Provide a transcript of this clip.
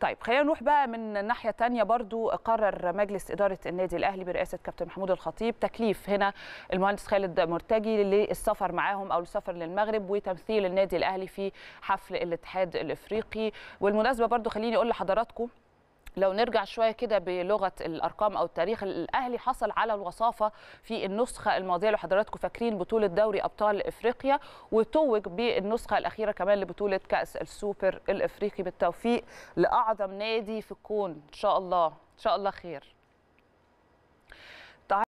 طيب خلينا نروح بقى من ناحيه تانية برضو قرر مجلس اداره النادي الاهلي برئاسه كابتن محمود الخطيب تكليف هنا المهندس خالد مرتجي للسفر معاهم او السفر للمغرب وتمثيل النادي الاهلي في حفل الاتحاد الافريقي والمناسبه برضو خليني اقول لحضراتكم لو نرجع شويه كده بلغه الارقام او التاريخ الاهلي حصل على الوصافه في النسخه الماضيه لو حضراتكم فاكرين بطوله دوري ابطال افريقيا وتوج بالنسخه الاخيره كمان لبطوله كاس السوبر الافريقي بالتوفيق لاعظم نادي في الكون ان شاء الله ان شاء الله خير